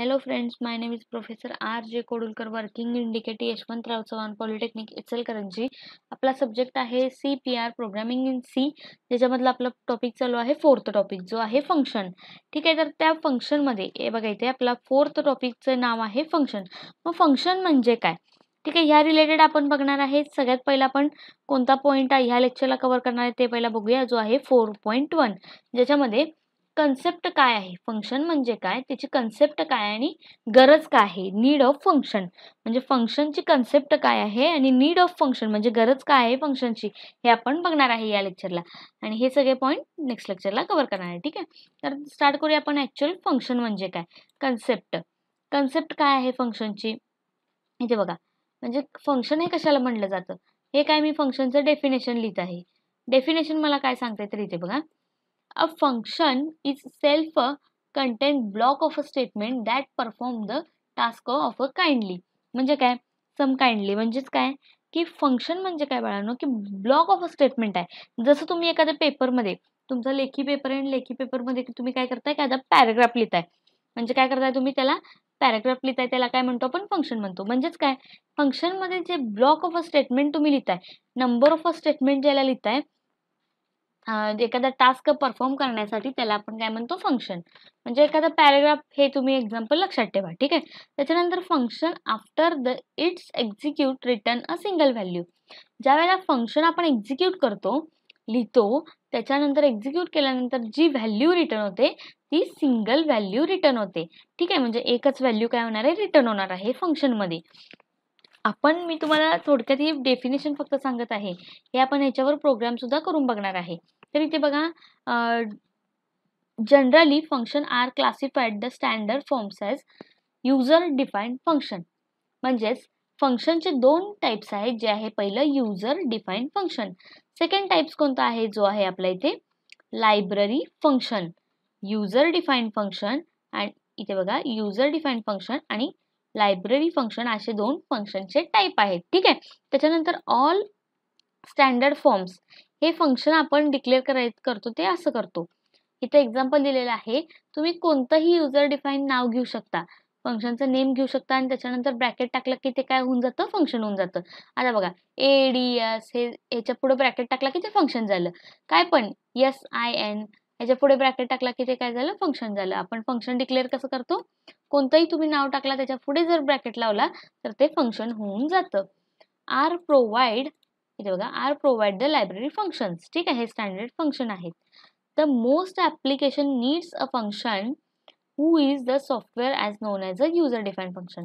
hello friends my name is professor R J Kodulkar working indicate Yashwantrao Chavan polytechnic Ichalkaranji आपला subject आहे C P R programming in C ज्याच्यामधलं आपला topic चालू आहे fourth topic जो आहे फंक्शन ठीक आहे तर त्या फंक्शनमध्ये बघा इथे आपला फोर्थ टॉपिकचं नाव आहे फंक्शन मग फंक्शन म्हणजे काय ठीक आहे ह्या रिलेटेड आपण बघणार आहे सगळ्यात पहिला आपण कोणता पॉईंट ह्या लेक्चरला कव्हर करणार आहे ते पहिला बघूया जो आहे फोर पॉईंट वन ज्याच्यामध्ये कन्सेप्ट काय आहे फंक्शन म्हणजे काय त्याची कन्सेप्ट काय आणि गरज काय आहे नीड ऑफ फंक्शन म्हणजे फंक्शनची कन्सेप्ट काय आहे आणि नीड ऑफ फंक्शन म्हणजे गरज काय आहे फंक्शनची हे आपण बघणार आहे या लेक्चरला आणि हे सगळे पॉईंट नेक्स्ट लेक्चरला कव्हर करणार आहे ठीक आहे तर स्टार्ट करूया आपण ॲक्च्युअल फंक्शन म्हणजे काय कन्सेप्ट कन्सेप्ट काय आहे फंक्शनची इथे बघा म्हणजे फंक्शन हे कशाला म्हणलं जातं हे काय मी फंक्शनचं डेफिनेशन लिहित आहे डेफिनेशन मला काय सांगते तर इथे बघा A function is self a content block of a statement that perform the task of a kindly म्हणजे काय सम काइंडली म्हणजेच काय की फंक्शन म्हणजे काय बाळांनो की ब्लॉक ऑफ अ स्टेटमेंट आहे जसं तुम्ही एखाद्या पेपरमध्ये तुमचा लेखी पेपर आहे लेखी पेपरमध्ये तुम्ही काय करताय एखादा पॅराग्राफ लिहिताय म्हणजे काय करताय तुम्ही त्याला पॅराग्राफ लिहिताय त्याला काय म्हणतो आपण फंक्शन म्हणतो म्हणजेच काय फंक्शनमध्ये जे ब्लॉक ऑफ अ स्टेटमेंट तुम्ही लिहिताय नंबर ऑफ अ स्टेटमेंट ज्याला लिहिताय एखादा टास्क परफॉर्म करण्यासाठी त्याला आपण काय म्हणतो फंक्शन म्हणजे एखादा पॅरेग्राफ हे तुम्ही एक्झाम्पल लक्षात ठेवा ठीक आहे त्याच्यानंतर function after the it's execute return a single value ज्या वेळेला फंक्शन आपण एक्झिक्यूट करतो लिहितो त्याच्यानंतर एक्झिक्यूट केल्यानंतर जी व्हॅल्यू रिटर्न होते ती सिंगल व्हॅल्यू रिटर्न होते ठीक आहे म्हणजे एकच व्हॅल्यू काय होणार आहे रिटर्न होणार आहे फंक्शनमध्ये आपण मी तुम्हाला थोडक्यात ही डेफिनेशन फक्त सांगत आहे हे आपण ह्याच्यावर सुद्धा करून बघणार आहे तर इथे बघा generally function are classified the standard forms as user defined function म्हणजेच फंक्शनचे दोन टाईप्स आहेत जे आहे पहिलं user define function second types कोणता आहे जो आहे आपला इथे library function user define function and इथे बघा युजर डिफाईन फंक्शन आणि लायब्ररी फंक्शन असे दोन फंक्शनचे टाईप आहेत ठीक आहे त्याच्यानंतर ऑल स्टँडर्ड फॉर्म्स हे फंक्शन आपण डिक्लेअर कराय करतो ते असं करतो इथे एक्झाम्पल दिलेलं आहे तुम्ही कोणतंही युजर डिफाईन नाव घेऊ शकता फंक्शनचं नेम घेऊ शकता आणि त्याच्यानंतर ब्रॅकेट टाकलं की ते काय होऊन जातं फंक्शन होऊन जातं आता बघा ए डी एस हे याच्या पुढे ब्रॅकेट टाकला की ते फंक्शन झालं काय पण एस आय एन याच्या पुढे ब्रॅकेट टाकला की ते काय झालं फंक्शन झालं आपण फंक्शन डिक्लेअर कसं करतो कोणतंही तुम्ही नाव टाकला त्याच्या पुढे जर ब्रॅकेट लावला तर ते फंक्शन होऊन जातं आर प्रोव्हाइड इथे बघा are provide the library function ठीक आहे हे स्टँडर्ड फंक्शन आहेत the most application needs a function who is the software as known as a user define function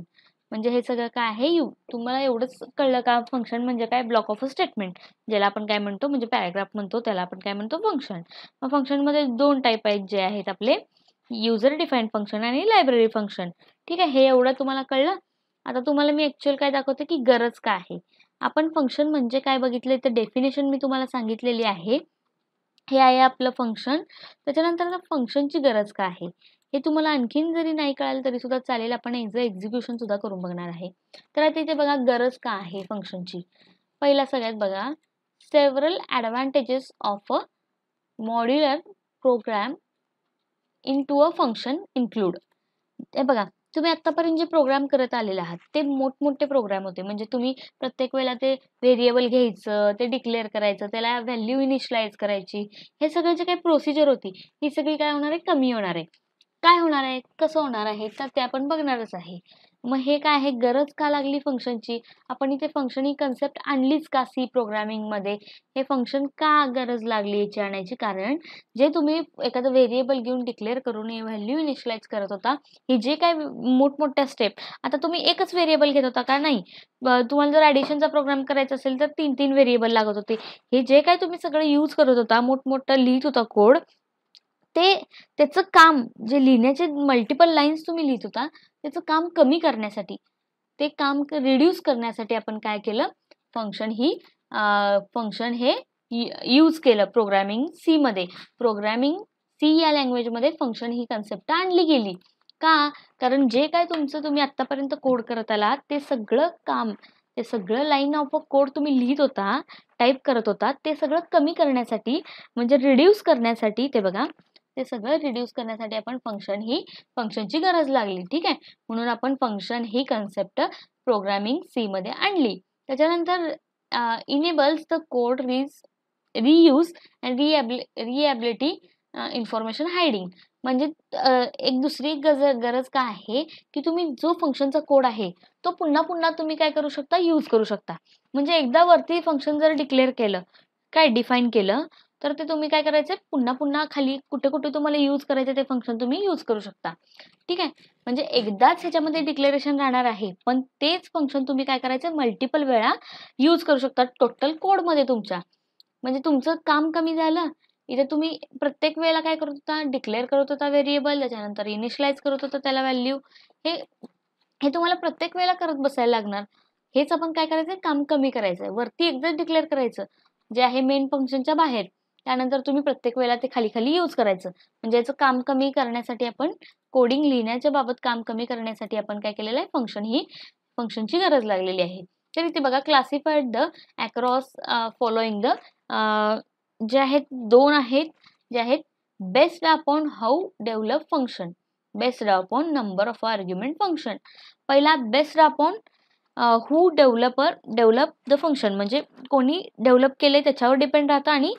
म्हणजे हे सगळं काय आहे यू तुम्हाला एवढंच कळलं का फंक्शन म्हणजे काय ब्लॉक ऑफ अ स्टेटमेंट ज्याला आपण काय म्हणतो म्हणजे पॅराग्राफ म्हणतो त्याला आपण काय म्हणतो फंक्शन मग फंक्शनमध्ये दोन टाईप आहेत जे आहेत आपले युजर डिफाइंड फंक्शन आणि लायब्ररी फंक्शन ठीक आहे हे एवढं तुम्हाला कळलं आता तुम्हाला मी ॲक्च्युअल काय दाखवते की गरज काय आहे आपण फंक्शन म्हणजे काय बघितले तर डेफिनेशन मी तुम्हाला सांगितलेली आहे हे आहे आपलं फंक्शन त्याच्यानंतर फंक्शनची गरज काय आहे हे तुम्हाला आणखीन जरी नाही कळालं तरी सुद्धा चालेल आपण एज एक्झिक्युशन सुद्धा करून बघणार आहे तर आता इथे बघा गरज का आहे फंक्शनची पहिला सगळ्यात बघा several advantages of a modular program in two a function include हे बघा तुम्ही आतापर्यंत जे प्रोग्राम करत आलेले आहात ते मोठमोठे प्रोग्राम होते म्हणजे तुम्ही प्रत्येक वेळेला ते व्हेरिएबल घ्यायचं ते डिक्लेअर करायचं त्याला व्हॅल्यू इनिशलाइज करायची हे सगळं जे काही प्रोसिजर होती ही सगळी काय होणार आहे कमी होणार आहे काय होणार आहे कसं होणार आहे तर ते आपण बघणारच आहे मग हे काय आहे गरज का लागली फंक्शनची आपण इथे फंक्शन ही कन्सेप्ट आणलीच का सी मध्ये हे फंक्शन का गरज लागली याची आणायची कारण जे तुम्ही एखादं व्हेरिएबल घेऊन डिक्लेअर करून व्हॅल्यू इनिशलाइज करत होता ही जे काय मोठमोठ्या स्टेप आता तुम्ही एकच व्हेरिएबल घेत होता का नाही तुम्हाला जर ऍडिशनचा प्रोग्राम करायचा असेल तर तीन तीन व्हेरिएबल लागत होते हे जे काय तुम्ही सगळं यूज करत होता मोठमोठं लिहित होता कोड ते त्याचं काम जे लिहिण्याचे मल्टिपल लाईन्स तुम्ही लिहित होता त्याचं काम कमी करण्यासाठी ते काम रिड्यूस करण्यासाठी आपण काय केलं फंक्शन ही फंक्शन हे यूज केलं प्रोग्रॅमिंग मध्ये प्रोग्रॅमिंग सी या लँग्वेजमध्ये फंक्शन ही कन्सेप्ट आणली गेली का कारण जे काय तुमचं तुम्ही आत्तापर्यंत कोड करत आलात ते सगळं काम ते सगळं लाईन ऑफ कोड तुम्ही लिहित होता टाईप करत होता ते सगळं कमी करण्यासाठी म्हणजे रिड्यूस करण्यासाठी ते बघा ते सगळं रिड्यूस करण्यासाठी आपण फंक्शन ही फंक्शनची गरज लागली ठीक आहे म्हणून आपण फंक्शन ही कन्सेप्ट प्रोग्रामिंग सी मध्ये आणली त्याच्यानंतर इनेबल्स द कोड रिज reuse and readability readability information hiding म्हणजे एक दुसरी गज गरज काय आहे की तुम्ही जो फंक्शनचा कोड आहे तो पुन्हा पुन्हा तुम्ही काय करू शकता यूज करू शकता म्हणजे एकदा वरती फंक्शन जर डिक्लेअर केलं काय डिफाईन केलं तर ते तुम्ही काय करायचं पुन्हा पुन्हा खाली कुठे कुठे तुम्हाला यूज करायचं ते फंक्शन तुम्ही युज करू शकता ठीक आहे म्हणजे एकदाच ह्याच्यामध्ये डिक्लेरेशन राहणार आहे पण तेच फंक्शन तुम्ही काय करायचं मल्टिपल वेळा यूज करू शकता टोटल कोडमध्ये तुमच्या म्हणजे तुमचं काम कमी झालं इथे तुम्ही प्रत्येक वेळेला काय करत होता डिक्लेअर करत होता व्हेरिएबल त्याच्यानंतर इनिशलाइज करत होता त्याला व्हॅल्यू हे हे तुम्हाला प्रत्येक वेळेला करत बसायला लागणार हेच आपण काय करायचं काम कमी करायचं वरती एकदाच डिक्लेअर करायचं जे आहे मेन फंक्शनच्या बाहेर त्यानंतर तुम्ही प्रत्येक वेळेला ते खाली खाली यूज करायचं म्हणजे याचं काम कमी करण्यासाठी आपण कोडिंग लिहिण्याच्या बाबत काम कमी करण्यासाठी आपण काय केलेलं आहे फंक्शन ही फंक्शनची गरज लागलेली आहे तर इथे बघा classified the across following the जे आहेत दोन आहेत जे आहेत based upon how develop function based upon number of argument function पहिला based upon who developer develop the function म्हणजे कोणी डेव्हलप केले त्याच्यावर डिपेंड राहतं आणि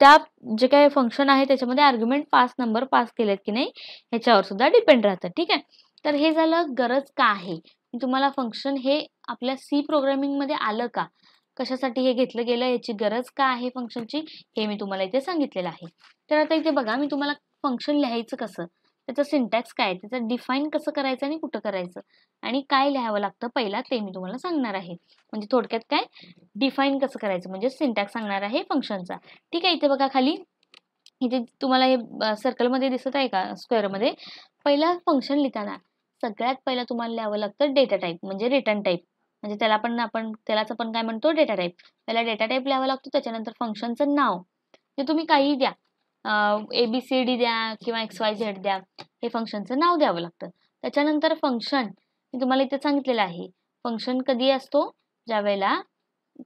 त्या जे काही फंक्शन आहे त्याच्यामध्ये आर्ग्युमेंट पास नंबर पास केलेत की नाही ह्याच्यावर सुद्धा डिपेंड राहतं ठीक आहे तर हे झालं गरज का आहे तुम्हाला फंक्शन हे आपल्या सी मध्ये आलं का कशासाठी हे घेतलं गेलं याची गरज का आहे फंक्शनची हे मी तुम्हाला इथे सांगितलेलं आहे तर आता इथे बघा मी तुम्हाला फंक्शन लिहायचं कसं त्याचं सिंटॅक्स काय त्याचं डिफाईन कसं करायचं आणि कुठं करायचं आणि काय लिहावं लागतं पहिला ते मी तुम्हाला सांगणार आहे म्हणजे थोडक्यात काय डिफाईन कसं करायचं म्हणजे सिंटॅक्स सांगणार आहे फंक्शनचा ठीक आहे इथे बघा खाली इथे तुम्हाला हे सर्कलमध्ये दिसत आहे का स्क्वेअरमध्ये पहिला फंक्शन लिहिताना सगळ्यात पहिला तुम्हाला लिहावं लागतं डेटा टाईप म्हणजे रिटर्न टाईप म्हणजे त्याला पण आपण त्यालाच आपण काय म्हणतो डेटा टाईप त्याला डेटा टाईप लिहावा लागतो त्याच्यानंतर फंक्शनचं नाव जे म्हणजे तुम्ही काही द्या ए बी सी डी द्या किंवा एक्स वाय झेड द्या हे फंक्शनचं नाव द्यावं लागतं त्याच्यानंतर फंक्शन मी तुम्हाला इथे सांगितलेलं आहे फंक्शन कधी असतो ज्या वेळेला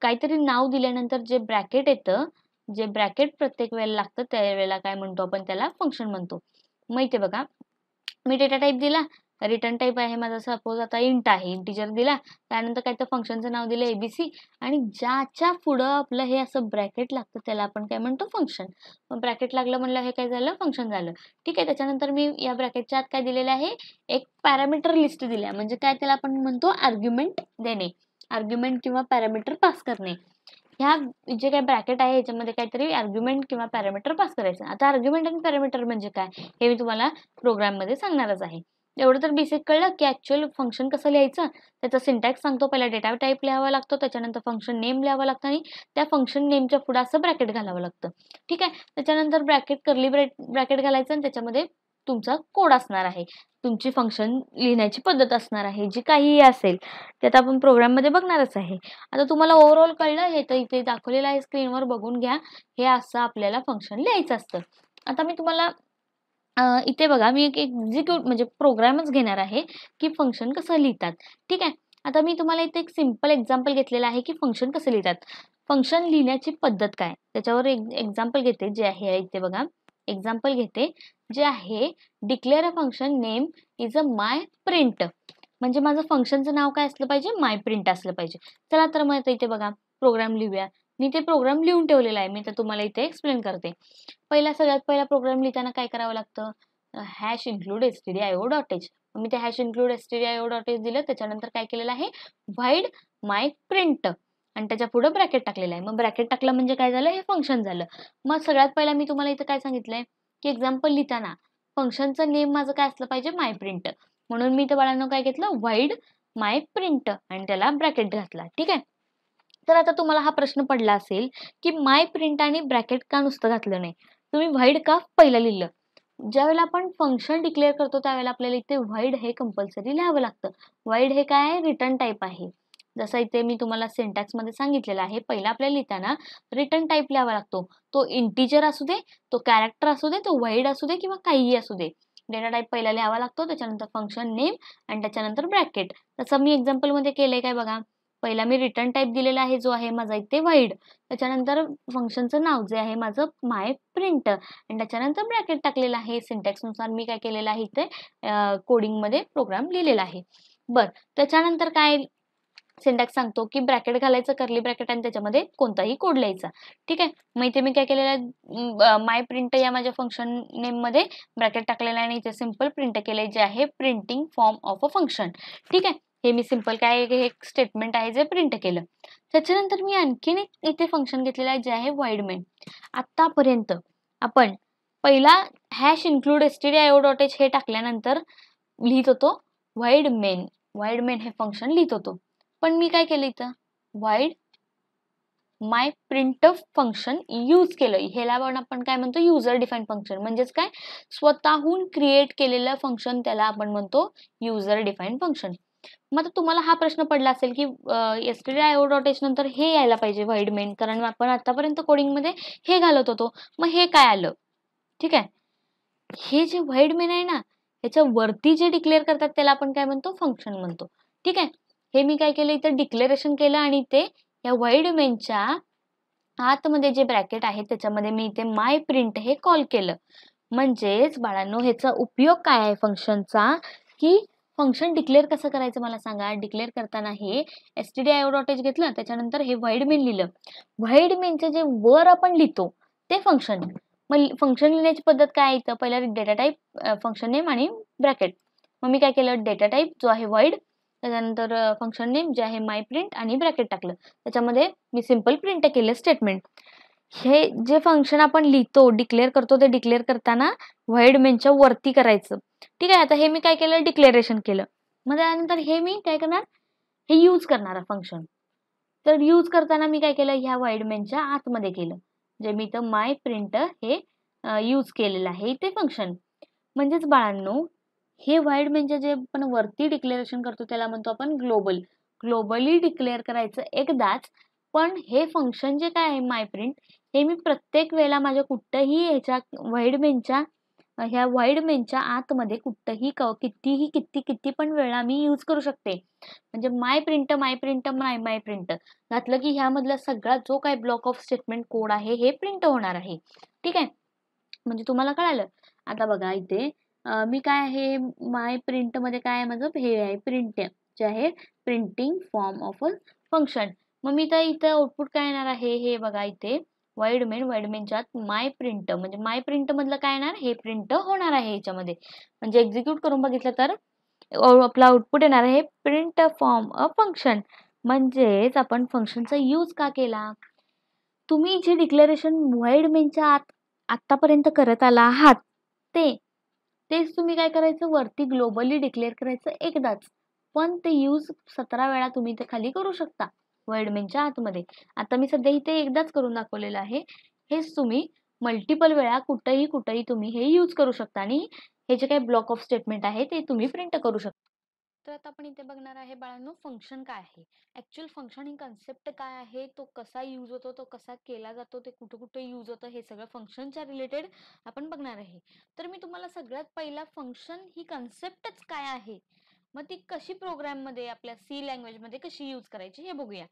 काहीतरी नाव दिल्यानंतर जे ब्रॅकेट येतं जे ब्रॅकेट प्रत्येक वेळेला लागतं त्यावेळेला काय म्हणतो आपण त्याला फंक्शन म्हणतो मग इथे बघा मी डेटा टाईप दिला रिटर्न टाईप आहे माझा सपोज आता इंट आहे इंटीजर दिला त्यानंतर काय तर फंक्शनचं नाव दिलं एबीसी आणि ज्याच्या पुढं आपलं हे असं ब्रॅकेट लागतं त्याला आपण काय म्हणतो फंक्शन मग ब्रॅकेट लागलं म्हणलं हे काय झालं फंक्शन झालं ठीक आहे त्याच्यानंतर मी या ब्रॅकेटच्या आत काय दिलेलं आहे एक पॅरामीटर लिस्ट दिल्या म्हणजे काय त्याला आपण म्हणतो आर्ग्युमेंट देणे आर्ग्युमेंट किंवा पॅरामीटर पास करणे ह्या जे काय ब्रॅकेट आहे याच्यामध्ये काहीतरी आर्ग्युमेंट किंवा पॅरामीटर पास करायचं आता आर्ग्युमेंट आणि पॅरामीटर म्हणजे काय हे मी तुम्हाला प्रोग्राममध्ये सांगणारच आहे एवढं तर बेसिक कळलं की ॲक्च्युअल फंक्शन कसं लिहायचं त्याचा सिंटॅक्स सांगतो पहिला डेटा टाईप लिहावा लागतो त्याच्यानंतर फंक्शन नेम लिहावा लागतं आणि त्या फंक्शन नेमच्या पुढं असं ब्रॅकेट घालावं लागतं ठीक आहे त्याच्यानंतर ब्रॅकेट करली ब्रॅकेट घालायचं आणि त्याच्यामध्ये तुमचा कोड असणार आहे तुमची फंक्शन लिहिण्याची पद्धत असणार आहे जी काही असेल ते आता आपण प्रोग्राममध्ये बघणारच आहे आता तुम्हाला ओव्हरऑल कळलं हे तर इथे दाखवलेलं आहे स्क्रीनवर बघून घ्या हे असं आपल्याला फंक्शन लिहायचं असतं आता मी तुम्हाला इथे बघा मी एक एक्झिक्यूट म्हणजे प्रोग्रामच घेणार आहे की फंक्शन कसं लिहितात ठीक आहे आता मी तुम्हाला इथे एक सिम्पल एक्झाम्पल घेतलेलं आहे की फंक्शन कसं लिहितात फंक्शन लिहिण्याची पद्धत काय त्याच्यावर एक एक्झाम्पल घेते जे आहे इथे बघा एक्झाम्पल घेते जे आहे declare a function name is a my print म्हणजे माझं फंक्शनचं नाव काय असलं पाहिजे माय प्रिंट असलं पाहिजे चला तर मग इथे बघा प्रोग्राम लिहूया मी ते प्रोग्राम लिहून ठेवलेला आहे मी तर तुम्हाला इथे एक्सप्लेन करते पहिला सगळ्यात पहिला प्रोग्राम लिहिताना काय करावं लागतं hash include S T D I O dot H मी ते hash include S T D I O dot H दिलं त्याच्यानंतर काय केलेलं आहे व्हाईड माय प्रिंट आणि त्याच्या पुढे ब्रॅकेट टाकलेलं आहे मग ब्रॅकेट टाकलं म्हणजे काय झालं हे फंक्शन झालं मग सगळ्यात पहिला मी तुम्हाला इथं काय सांगितलंय की एक्झाम्पल लिहिताना फंक्शनचं नेम माझं काय असलं पाहिजे माय प्रिंट म्हणून मी इथं बाळांना काय घेतलं व्हाईड माय प्रिंट आणि त्याला ब्रॅकेट घातला ठीक आहे तर आता तुम्हाला हा प्रश्न पडला असेल की माय प्रिंट आणि ब्रॅकेट का नुसतं घातलं नाही तुम्ही व्हाईड का पहिलं लिहिलं ज्यावेळेला आपण फंक्शन डिक्लेअर करतो त्यावेळेला आपल्याला इथे व्हाईड हे कंपल्सरी लिहावं लागतं व्हाईड हे काय आहे रिटर्न टाईप आहे जसं इथे मी तुम्हाला मध्ये सांगितलेलं आहे पहिला आपल्याला लिहिताना रिटर्न टाईप लिहावा लागतो तो इंटिजर असू दे तो कॅरेक्टर असू दे तो व्हाईड असू दे किंवा काहीही असू दे डेटा टाईप पहिला लिहावा लागतो त्याच्यानंतर फंक्शन नेम आणि त्याच्यानंतर ब्रॅकेट तसं मी एक्झाम्पलमध्ये मध्ये आहे काय बघा पहिला मी रिटर्न टाईप दिलेला आहे जो आहे माझा इथे वाईड त्याच्यानंतर फंक्शनचं नाव जे आहे माझं माय प्रिंट आणि त्याच्यानंतर ब्रॅकेट टाकलेलं आहे सिंटॅक्सनुसार मी काय केलेलं आहे इथे कोडिंगमध्ये प्रोग्राम लिहिलेला आहे बर त्याच्यानंतर काय सिंटॅक्स सांगतो की ब्रॅकेट घालायचं करली ब्रॅकेट आणि त्याच्यामध्ये कोणताही कोड लिहायचा ठीक आहे मग इथे मी काय केलेलं आहे माय प्रिंट या माझ्या फंक्शन नेममध्ये ब्रॅकेट टाकलेलं आहे आणि इथे सिम्पल प्रिंट केले जे आहे printing form of a function ठीक आहे हे मी सिम्पल काय हे स्टेटमेंट आहे जे प्रिंट केलं त्याच्यानंतर मी आणखीन एक इथे फंक्शन घेतलेलं आहे जे आहे वाईड मेन आतापर्यंत आपण पहिला hash include S T D I dot H हे टाकल्यानंतर लिहित होतो वाईड मेन वाईड मेन हे फंक्शन लिहित होतो पण मी काय केलं इथं void my print function use केलं ह्याला आपण काय म्हणतो युजर डिफाईन फंक्शन म्हणजेच काय स्वतःहून क्रिएट केलेलं फंक्शन त्याला आपण म्हणतो युजर डिफाईन फंक्शन मग आता तुम्हाला हा प्रश्न पडला असेल की एस डॉट एच नंतर हे यायला पाहिजे व्हाईड मेन कारण आपण आतापर्यंत कोडिंग मध्ये हे घालत होतो मग हे काय आलं ठीक आहे हे जे व्हाईड मेन आहे ना ह्याच्या वरती जे डिक्लेअर करतात त्याला आपण काय म्हणतो फंक्शन म्हणतो ठीक आहे हे मी काय केलं इथं डिक्लेरेशन केलं आणि ते या व्हाईड मेनच्या आतमध्ये जे ब्रॅकेट आहे त्याच्यामध्ये मी इथे माय प्रिंट हे कॉल केलं म्हणजेच बाळांनो ह्याचा उपयोग काय आहे फंक्शनचा की फंक्शन डिक्लेअर कसं करायचं मला सांगा डिक्लेअर करताना हे S T D I dot H घेतलं त्याच्यानंतर हे व्हाईड मेन लिहिलं व्हाईड मेनचं जे वर आपण लिहितो ते फंक्शन मग फंक्शन लिहिण्याची पद्धत काय आहे तर पहिला डेटा टाईप फंक्शन नेम आणि ब्रॅकेट मग मी काय केलं डेटा टाईप जो आहे वाईड त्याच्यानंतर फंक्शन नेम जे आहे माय प्रिंट आणि ब्रॅकेट टाकलं त्याच्यामध्ये मी सिम्पल प्रिंट केलं स्टेटमेंट हे जे फंक्शन आपण लिहितो डिक्लेअर करतो ते डिक्लेअर करताना व्हाईड मेनच्या वरती करायचं ठीक आहे आता हे मी काय केलं डिक्लेरेशन केलं मग त्यानंतर हे मी काय करणार हे यूज करणार फंक्शन तर यूज करताना मी काय केलं ह्या व्हाईड मेनच्या आतमध्ये केलं जे मी तर माय प्रिंटर हे यूज केलेलं आहे ते फंक्शन म्हणजेच बाळांनो हे व्हाईड म्हणजे जे आपण वरती डिक्लेरेशन करतो त्याला म्हणतो आपण ग्लोबल ग्लोबली डिक्लेअर करायचं एकदाच पण हे फंक्शन जे काय आहे माय प्रिंट हे मी प्रत्येक वेळेला माझ्या कुठंही ह्याच्या व्हाईड मेनच्या ह्या व्हाईड मेनच्या आतमध्ये कुठंही क कितीही किती किती पण वेळा मी यूज करू शकते म्हणजे my print my print my my print घातलं की ह्यामधला सगळा जो काय ब्लॉक ऑफ स्टेटमेंट कोड आहे हे प्रिंट होणार आहे ठीक आहे म्हणजे तुम्हाला कळालं आता बघा इथे मी काय आहे माय प्रिंटमध्ये काय आहे माझं हे आहे प्रिंट जे आहे printing form of a function मग मी तर इथं आउटपुट काय येणार आहे हे बघा इथे वाईडमेन मेन वाईड मेनच्या माय प्रिंट म्हणजे माय प्रिंट मधलं काय येणार हे प्रिंट होणार आहे याच्यामध्ये म्हणजे एक्झिक्यूट करून बघितलं तर आपलं आउटपुट येणार आहे प्रिंट फॉर्म अ फंक्शन म्हणजेच आपण फंक्शनचा यूज का केला तुम्ही जे डिक्लेरेशन वाईड मेनच्या आत आतापर्यंत करत आला आहात ते तेच तुम्ही काय करायचं वरती ग्लोबली डिक्लेअर करायचं एकदाच पण ते यूज सतरा वेळा तुम्ही ते खाली करू शकता ॲडमिनच्या आतमध्ये आता मी सध्या इथे एकदाच करून दाखवलेलं आहे हेच तुम्ही मल्टिपल वेळा कुठंही कुठंही तुम्ही हे यूज करू शकता आणि हे जे काही ब्लॉक ऑफ स्टेटमेंट आहे ते तुम्ही प्रिंट करू शकता तर आता आपण इथे बघणार आहे बाळांनो फंक्शन काय आहे ऍक्च्युअल फंक्शन ही कन्सेप्ट काय आहे तो कसा यूज होतो तो कसा केला जातो ते कुठं कुठं यूज होतं हे सगळं फंक्शनच्या रिलेटेड आपण बघणार आहे तर मी तुम्हाला सगळ्यात पहिला फंक्शन ही कन्सेप्टच काय आहे मग ती कशी प्रोग्राम मध्ये आपल्या सी लँग्वेज मध्ये कशी युज करायची हे बघूया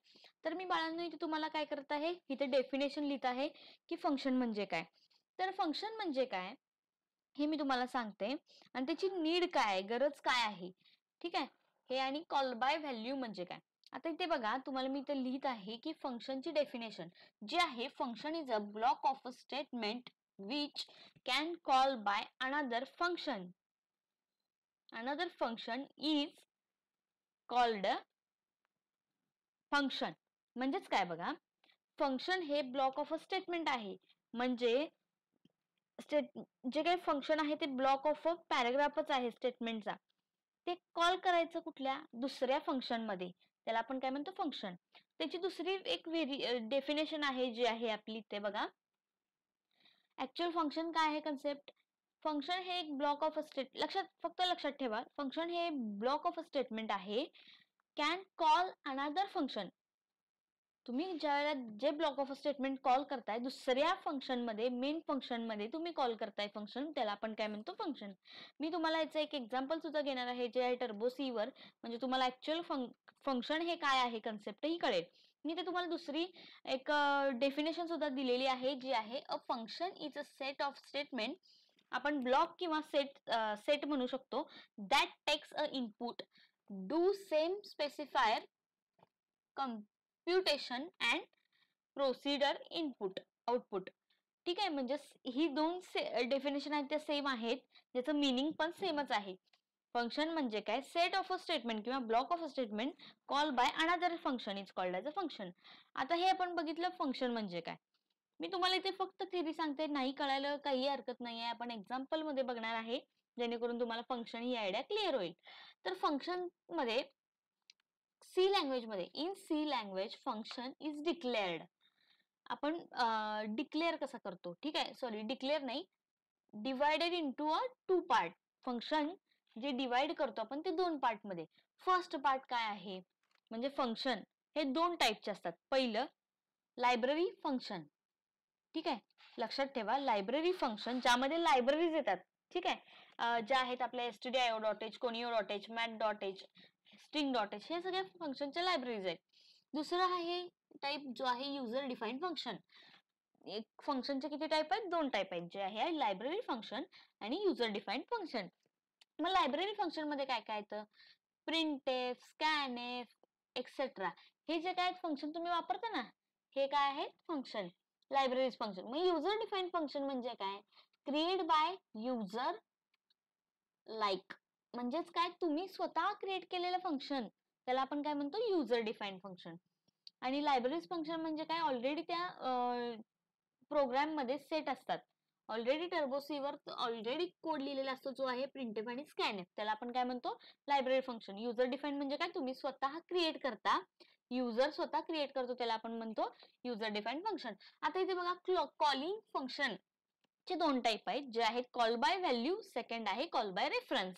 तर मी बाळांनो इथे तुम्हाला काय करत आहे इथे डेफिनेशन लिहित आहे की फंक्शन म्हणजे काय तर फंक्शन म्हणजे काय हे मी तुम्हाला सांगते आणि त्याची नीड काय गरज काय आहे ठीक आहे हे आणि कॉल बाय व्हॅल्यू म्हणजे काय आता इथे बघा तुम्हाला मी इथे लिहित आहे की फंक्शनची डेफिनेशन जे आहे function is a block of a statement which can call by another function another function is called function म्हणजेच काय बघा फंक्शन हे ब्लॉक ऑफ अ स्टेटमेंट आहे म्हणजे जे काही फंक्शन आहे ते ब्लॉक ऑफ अ पॅराग्राफच आहे स्टेटमेंटचा ते कॉल करायचं कुठल्या दुसऱ्या फंक्शन मध्ये त्याला आपण काय म्हणतो फंक्शन त्याची दुसरी एक डेफिनेशन आहे जी आहे आपली ते बघा ऍक्च्युअल फंक्शन काय आहे कन्सेप्ट फंक्शन हे एक ब्लॉक ऑफ स्टेट लक्षात फक्त लक्षात ठेवा फंक्शन हे ब्लॉक ऑफ स्टेटमेंट आहे कॅन कॉल अनादर फंक्शन तुम्ही ज्या वेळेला जे ब्लॉक ऑफ स्टेटमेंट कॉल करताय दुसऱ्या फंक्शनमध्ये मेन फंक्शनमध्ये तुम्ही कॉल करताय फंक्शन त्याला आपण काय म्हणतो फंक्शन मी तुम्हाला याचं एक एक्झाम्पल सुद्धा घेणार आहे जे आहे टर्बो सीवर म्हणजे तुम्हाला ॲक्च्युअल फंक्शन हे काय आहे कन्सेप्ट ही कळेल मी ते तुम्हाला दुसरी एक डेफिनेशन सुद्धा दिलेली आहे जी आहे a function is a set of statement आपण ब्लॉक किंवा सेट सेट म्हणू शकतो that takes a input do same specifier computation and procedure input output ठीक आहे म्हणजे ही दोन डेफिनेशन आहेत त्या सेम आहेत ज्याचं मिनिंग पण सेमच आहे फंक्शन म्हणजे काय सेट ऑफ अ स्टेटमेंट किंवा block of a statement call by another function is called as a function आता हे आपण बघितलं फंक्शन म्हणजे काय मी तुम्हाला इथे फक्त थेरी सांगते नाही कळायला काही हरकत नाही आहे आपण एक्झाम्पल मध्ये बघणार आहे जेणेकरून तुम्हाला फंक्शन ही आयडिया क्लिअर होईल तर फंक्शन मध्ये सी लँग्वेज मध्ये in C language function is declared आपण डिक्लेअर कसा करतो ठीक आहे सॉरी डिक्लेअर नाही divided to a two part function जे डिवाइड करतो आपण ते दोन पार्ट मध्ये फर्स्ट पार्ट काय आहे म्हणजे फंक्शन हे दोन टाईपचे असतात पहिलं लायब्ररी फंक्शन ठीक आहे लक्षात ठेवा लायब्ररी फंक्शन ज्यामध्ये लायब्ररीज येतात ठीक आहे ज्या आहेत आपल्या S T D I O dot H conio math dot H string dot H या सगळ्या फंक्शनच्या लायब्ररीज आहेत दुसरा आहे टाईप जो आहे युजर डिफाईन फंक्शन एक फंक्शनचे किती टाईप आहेत दोन टाईप आहेत जे आहे लायब्ररी फंक्शन आणि युजर डिफाईन फंक्शन मग लायब्ररी फंक्शन मध्ये काय काय येतं print F scan F etcetera हे जे काय फंक्शन तुम्ही वापरता ना हे काय आहेत फंक्शन लायब्ररीज फंक्शन मग युजर डिफाईन फंक्शन म्हणजे काय क्रिएट बाय युजर लाईक म्हणजेच काय तुम्ही स्वतः क्रिएट केलेलं फंक्शन त्याला आपण काय म्हणतो युजर डिफाईन फंक्शन आणि लायब्ररीज फंक्शन म्हणजे काय ऑलरेडी त्या प्रोग्राम मध्ये सेट असतात ऑलरेडी टर्बोसीवर ऑलरेडी कोड लिहिलेला असतो जो आहे प्रिंटेफ आणि स्कॅनेफ त्याला आपण काय म्हणतो लायब्ररी फंक्शन युजर डिफाईन म्हणजे काय तुम्ही स्वतः क्रिएट करता युजर स्वतः क्रिएट करतो त्याला आपण म्हणतो युजर डिफाईन फंक्शन आता इथे बघा कॉलिंग फंक्शन चे दोन टाईप आहेत जे आहेत कॉल बाय व्हॅल्यू सेकंड आहे कॉल बाय रेफरन्स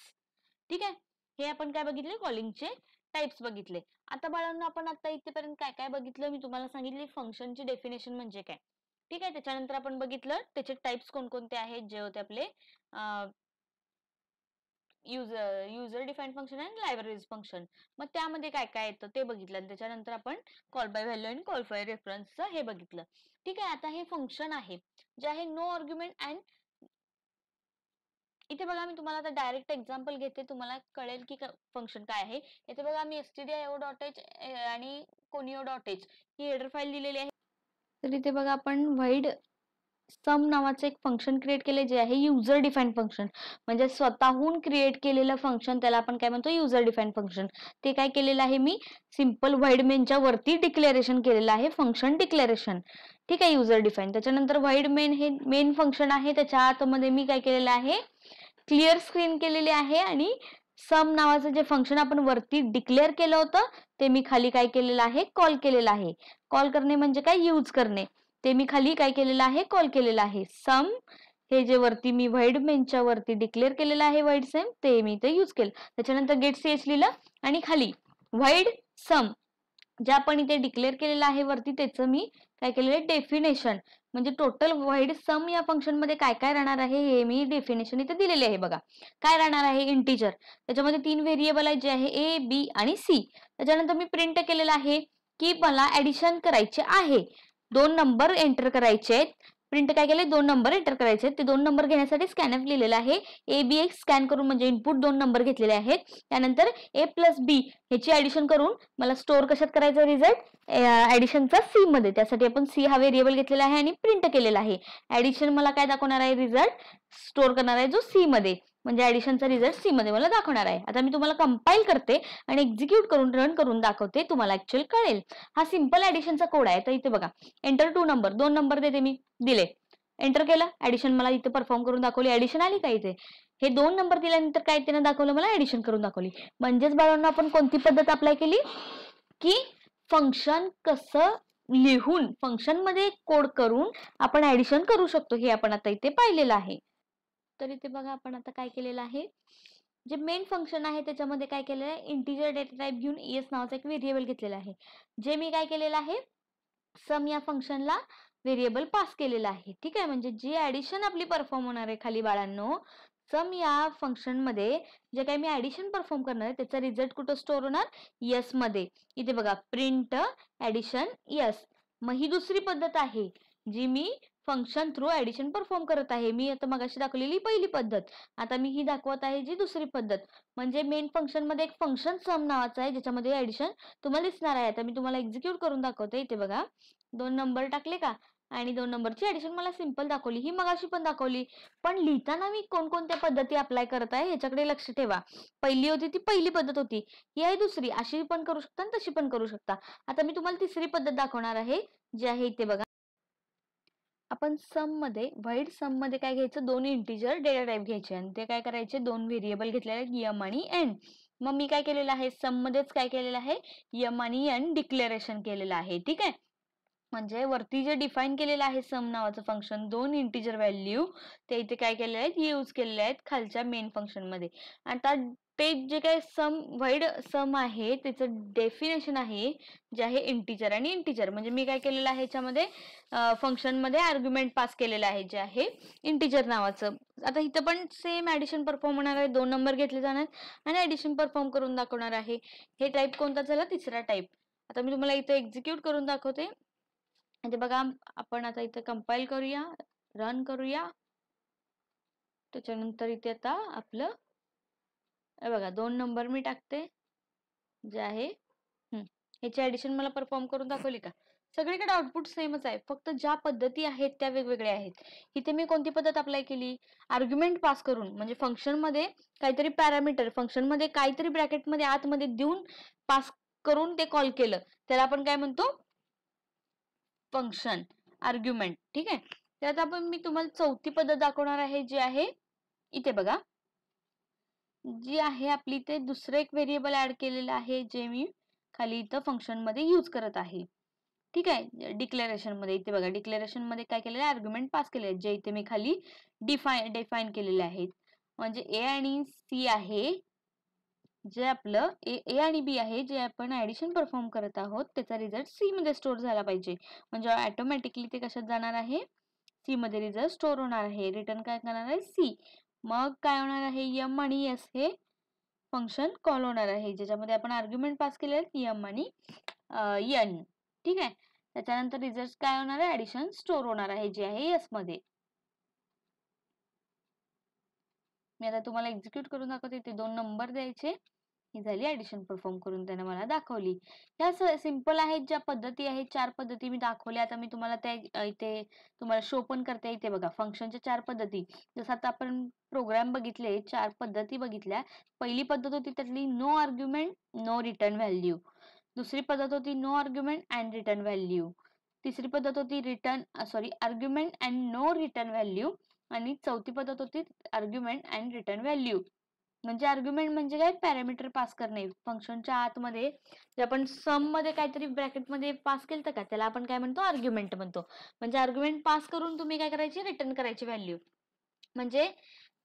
ठीक आहे हे आपण काय बघितले कॉलिंगचे टाइप्स बघितले आता बाळांना आपण आता इथेपर्यंत काय काय बघितलं मी तुम्हाला सांगितले फंक्शनची डेफिनेशन म्हणजे काय ठीक आहे त्याच्यानंतर आपण बघितलं त्याचे टाइप्स कोणकोणते आहेत जे होते आपले युजर युजर डिफाईन फंक्शन आणि लायब्ररीज फंक्शन मग त्यामध्ये काय काय येतं ते बघितलं आणि त्याच्यानंतर आपण कॉल बाय व्हॅल्यू आणि कॉल बाय रेफरन्स हे बघितलं ठीक आहे आता हे फंक्शन आहे जे आहे नो आर्ग्युमेंट अँड इथे बघा मी तुम्हाला आता डायरेक्ट एक्झाम्पल घेते तुम्हाला कळेल की फंक्शन काय आहे इथे बघा मी एसटीडीआयओ डॉट एच आणि कोनिओ डॉट एच ही हेडर फाईल दिलेली आहे तर इथे बघा आपण व्हाईड सम नावाचं एक फंक्शन क्रिएट केले जे आहे युजर डिफाईन फंक्शन म्हणजे स्वतःहून क्रिएट केलेलं फंक्शन त्याला आपण काय म्हणतो युजर डिफाईन फंक्शन ते काय केलेलं आहे मी सिम्पल व्हाईड मेनच्या वरती डिक्लेरेशन केलेलं आहे फंक्शन डिक्लेरेशन ठीक आहे युजर डिफाईन त्याच्यानंतर व्हाईड मेन हे मेन फंक्शन आहे त्याच्या आतमध्ये मी काय केलेलं आहे क्लिअर स्क्रीन केलेली आहे आणि सम नावाचं जे फंक्शन आपण वरती डिक्लेअर केलं होतं ते मी खाली काय केलेलं आहे कॉल केलेलं आहे कॉल करणे म्हणजे काय यूज करणे ते मी खाली काय केलेलं आहे कॉल केलेलं आहे सम हे जे वरती मी व्हाईड मेनच्या वरती डिक्लेअर केलेलं आहे व्हाईड सेम ते मी ते यूज केलं त्याच्यानंतर गेट सी लिहिलं आणि खाली व्हाईड सम ज्या आपण इथे डिक्लेअर केलेलं आहे वरती त्याचं मी काय केलेलं आहे डेफिनेशन म्हणजे टोटल व्हाईड सम या फंक्शन मध्ये काय काय राहणार आहे हे मी डेफिनेशन इथे दिलेले आहे बघा काय राहणार आहे इंटीजर त्याच्यामध्ये तीन व्हेरिएबल आहे जे आहे ए बी आणि सी त्याच्यानंतर मी प्रिंट केलेलं आहे की मला ऍडिशन करायचे आहे दोन नंबर एंटर करायचे आहेत प्रिंट काय केले दोन नंबर एंटर करायचे आहेत ते दोन नंबर घेण्यासाठी स्कॅनर लिहिलेलं आहे ए बी एक्स स्कॅन करून म्हणजे इनपुट दोन नंबर घेतलेले आहेत त्यानंतर ए प्लस बी ह्याची ऍडिशन करून मला स्टोअर कशात करायचा रिझल्ट ऍडिशनचा सी मध्ये त्यासाठी आपण सी हा व्हेरिएबल घेतलेला आहे आणि प्रिंट केलेला आहे ऍडिशन मला काय दाखवणार आहे रिझल्ट स्टोअर करणार आहे जो सी मध्ये म्हणजे ॲडिशनचा रिझल्ट सी मध्ये मला दाखवणार आहे आता मी तुम्हाला कंपाईल करते आणि एक्झिक्यूट करून रन करून दाखवते तुम्हाला ऍक्च्युअल कळेल हा सिम्पल ऍडिशनचा कोड आहे तर इथे बघा एंटर टू नंबर दोन नंबर देते मी दिले एंटर केला ऍडिशन मला इथे परफॉर्म करून दाखवली ऍडिशन आली का इथे हे दोन नंबर दिल्यानंतर काय त्यांना दाखवलं मला ऍडिशन करून दाखवली म्हणजेच बाळांना आपण कोणती पद्धत अप्लाय केली की फंक्शन कसं लिहून फंक्शन मध्ये कोड करून आपण ऍडिशन करू शकतो हे आपण आता इथे पाहिलेलं आहे तर इथे बघा आपण आता काय केलेलं आहे जे मेन फंक्शन आहे त्याच्यामध्ये काय केलेलं आहे इंटिजर डेटा टाईप घेऊन एस नावाचा एक व्हेरिएबल घेतलेला आहे जे मी काय केलेलं आहे सम या फंक्शनला व्हेरिएबल पास केलेला आहे ठीक आहे म्हणजे जी ऍडिशन आपली परफॉर्म होणार आहे खाली बाळांनो सम या फंक्शनमध्ये जे काही मी ऍडिशन परफॉर्म करणार आहे त्याचा रिझल्ट कुठं स्टोर होणार मध्ये इथे बघा प्रिंट ऍडिशन यस मग ही दुसरी पद्धत आहे जी मी फंक्शन थ्रू ऍडिशन परफॉर्म करत आहे मी आता मगाशी दाखवलेली पहिली पद्धत आता मी ही दाखवत आहे जी दुसरी पद्धत म्हणजे मेन फंक्शन मध्ये एक फंक्शन सम नावाचं आहे ज्याच्यामध्ये ऍडिशन तुम्हाला दिसणार आहे आता मी तुम्हाला एक्झिक्यूट करून दाखवते इथे बघा दोन नंबर टाकले का आणि दोन नंबरची ऍडिशन मला सिंपल दाखवली ही मगाशी पण दाखवली पण लिहिताना मी कोणकोणत्या पद्धती अप्लाय करत आहे ह्याच्याकडे लक्ष ठेवा पहिली होती ती पहिली पद्धत होती ही आहे दुसरी अशी पण करू शकता तशी पण करू शकता आता मी तुम्हाला तिसरी पद्धत दाखवणार आहे जी आहे इथे बघा आपण सम वाईट व्हाईट मध्ये काय घ्यायचं दोन इंटीजर डेटा टाईप घ्यायचे आणि ते काय करायचे दोन व्हेरिएबल घेतलेले यम आणि एन मग मी काय केलेलं आहे सम मध्येच काय केलेलं आहे यम आणि एन डिक्लेरेशन केलेलं आहे ठीक आहे म्हणजे वरती जे डिफाईन केलेलं आहे सम नावाचं फंक्शन दोन इंटीजर व्हॅल्यू ते इथे काय केले आहेत यूज केलेले आहेत खालच्या मेन फंक्शनमध्ये आता ते जे काय सम वाईड सम आहे त्याचं डेफिनेशन आहे जे आहे इंटीजर आणि इंटीजर म्हणजे मी काय केलेलं आहे याच्यामध्ये फंक्शनमध्ये आर्ग्युमेंट पास केलेलं आहे जे आहे इंटीजर नावाचं आता इथं पण सेम ॲडिशन परफॉर्म होणार आहे दोन नंबर घेतले जाणार आणि ॲडिशन परफॉर्म करून दाखवणार आहे हे टाईप कोणता झाला तिसरा टाईप आता मी तुम्हाला इथं एक्झिक्यूट करून दाखवते म्हणजे बघा आपण आता इथे कंपाईल करूया रन करूया त्याच्यानंतर इथे आता आपलं बघा दोन नंबर मी टाकते जे आहे ह्याची ऍडिशन मला परफॉर्म करून दाखवली का सगळीकडे आउटपुट सेमच आहे फक्त ज्या पद्धती आहेत त्या वेगवेगळ्या आहेत इथे मी कोणती पद्धत अप्लाय केली आर्ग्युमेंट पास करून म्हणजे फंक्शनमध्ये काहीतरी पॅरामीटर फंक्शनमध्ये काहीतरी ब्रॅकेटमध्ये आतमध्ये देऊन पास करून ते कॉल केलं त्याला आपण काय म्हणतो फंक्शन आर्ग्युमेंट ठीक आहे त्यात आपण मी तुम्हाला चौथी पद्धत दाखवणार आहे जी आहे इथे बघा जी आहे आपली इथे दुसरं एक व्हेरिएबल ऍड केलेलं आहे जे मी खाली इथं मध्ये यूज करत आहे ठीक आहे डिक्लेरेशन मध्ये इथे बघा डिक्लेरेशन मध्ये काय केलेलं आहे आर्ग्युमेंट पास केले आहे जे इथे मी खाली डिफाईन डिफाईन केलेले आहेत म्हणजे ए आणि सी आहे जे आपलं ए ए आणि बी आहे जे आपण ऍडिशन परफॉर्म करत आहोत त्याचा रिझल्ट मध्ये स्टोर झाला पाहिजे म्हणजे ऑटोमॅटिकली ते कशात जाणार आहे मध्ये रिझल्ट स्टोर होणार आहे रिटर्न काय करणार आहे सी मग काय होणार आहे यम आणि एस हे फंक्शन कॉल होणार आहे ज्याच्यामध्ये आपण आर्ग्युमेंट पास केले आहेत यम आणि यन ठीक आहे त्याच्यानंतर रिझल्ट काय होणार आहे ऍडिशन स्टोर होणार आहे जे आहे मध्ये मी आता तुम्हाला एक्झिक्यूट करून दाखवते ते दोन नंबर द्यायचे ही झाली ऍडिशन परफॉर्म करून त्याने मला दाखवली ह्या सिम्पल आहेत ज्या पद्धती आहेत चार पद्धती मी दाखवल्या आता मी तुम्हाला त्या इथे तुम्हाला शो पण करता येते बघा फंक्शनच्या चार पद्धती जसं आता आपण प्रोग्राम बघितले चार पद्धती बघितल्या पहिली पद्धत होती त्यातली no argument no return value दुसरी पद्धत होती no argument and return value तिसरी पद्धत होती return sorry argument and no return value आणि चौथी पद्धत होती आर्ग्युमेंट अँड रिटर्न व्हॅल्यू म्हणजे आर्ग्युमेंट म्हणजे काय पॅरामीटर पास करणे फंक्शनच्या आतमध्ये जे आपण सम मध्ये काहीतरी ब्रॅकेटमध्ये पास केलं तर का त्याला आपण काय म्हणतो आर्ग्युमेंट म्हणतो म्हणजे आर्ग्युमेंट पास करून तुम्ही काय करायची रिटर्न करायची व्हॅल्यू म्हणजे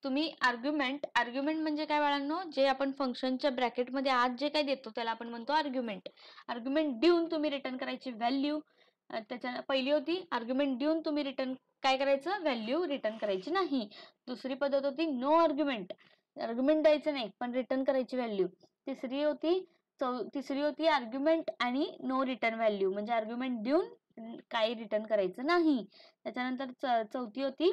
तुम्ही आर्ग्युमेंट आर्ग्युमेंट म्हणजे काय बाळांनो जे आपण फंक्शनच्या ब्रॅकेटमध्ये आत जे काय देतो त्याला आपण म्हणतो आर्ग्युमेंट आर्ग्युमेंट देऊन तुम्ही रिटर्न करायची व्हॅल्यू त्याच्या पहिली होती आर्ग्युमेंट देऊन तुम्ही रिटर्न काय करायचं व्हॅल्यू रिटर्न करायची नाही दुसरी पद्धत होती नो आर्ग्युमेंट आर्ग्युमेंट द्यायचं नाही पण रिटर्न करायची व्हॅल्यू तिसरी होती चौ तिसरी होती आर्ग्युमेंट आणि नो रिटर्न व्हॅल्यू म्हणजे आर्ग्युमेंट देऊन काही रिटर्न करायचं नाही त्याच्यानंतर चौथी होती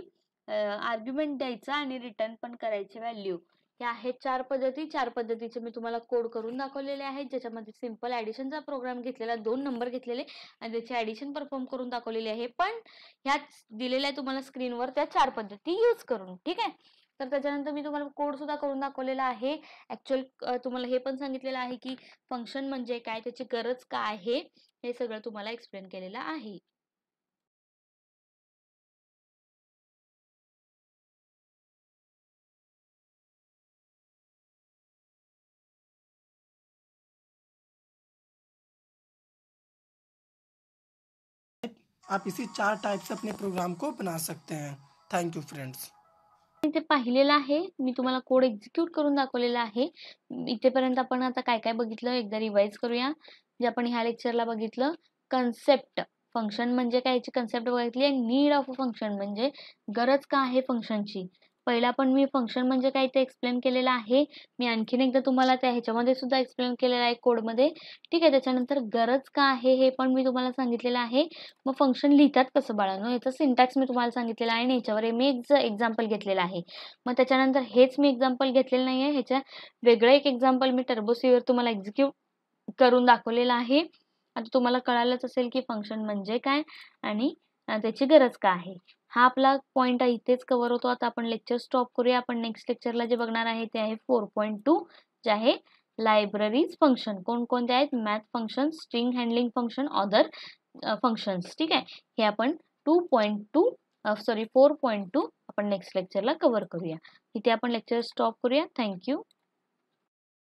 आर्ग्युमेंट द्यायचं आणि रिटर्न पण करायची व्हॅल्यू या आहेत चार पद्धती चार पद्धतीचे मी तुम्हाला कोड करून दाखवलेले आहेत ज्याच्यामध्ये सिम्पल ॲडिशनचा प्रोग्राम घेतलेला दोन नंबर घेतलेले आणि त्याची ॲडिशन परफॉर्म करून दाखवलेले आहे पण ह्या दिलेल्या तुम्हाला स्क्रीनवर त्या चार पद्धती यूज करून ठीक आहे तर त्याच्यानंतर मी तुम्हाला कोड सुद्धा करून दाखवलेला आहे ऍक्च्युअल तुम्हाला हे पण सांगितलेलं आहे की फंक्शन म्हणजे काय त्याची गरज काय आहे हे सगळं तुम्हाला एक्सप्लेन केलेलं आहे आप इसी चार टाइप से अपने प्रोग्राम को बना सकते हैं थैंक यू फ्रेंड्स इथे पाहिलेलं आहे मी तुम्हाला कोड एक्झिक्यूट करून दाखवलेला आहे इथेपर्यंत आपण आता काय काय बघितलं एकदा रिवाइज करूया जे आपण ह्या लेक्चरला बघितलं कन्सेप्ट फंक्शन म्हणजे काय याची कन्सेप्ट बघितली नीड ऑफ अ फंक्शन म्हणजे गरज का आहे फंक्शनची पहिला पण मी फंक्शन म्हणजे काय ते एक्सप्लेन केलेलं आहे मी आणखीन एकदा तुम्हाला त्या ह्याच्यामध्ये सुद्धा एक्सप्लेन केलेलं आहे कोडमध्ये ठीक आहे त्याच्यानंतर गरज का आहे हे पण मी तुम्हाला सांगितलेलं आहे मग फंक्शन लिहितात कसं बाळांनो याचा सिंटॅक्स मी तुम्हाला सांगितलेला आहे आणि ह्याच्यावर मी एक एक्झाम्पल घेतलेलं आहे मग त्याच्यानंतर हेच मी एक्झाम्पल घेतलेलं नाही आहे ह्याच्या वेगळं एक एक्झाम्पल मी टर्बोसीवर तुम्हाला एक्झिक्यूट करून दाखवलेलं आहे आता तुम्हाला कळालंच असेल की फंक्शन म्हणजे काय आणि त्याची गरज का आहे हा आपला पॉईंट आहे इथेच कव्हर होतो आता आपण लेक्चर स्टॉप करूया आपण नेक्स्ट लेक्चरला जे बघणार आहे ते आहे फोर पॉईंट टू जे आहे लायब्ररीज फंक्शन कोणकोणते आहेत math function string handling function other functions ठीक आहे हे आपण two point two sorry four point two आपण नेक्स्ट लेक्चरला कव्हर करूया इथे आपण लेक्चर स्टॉप करूया थँक्यू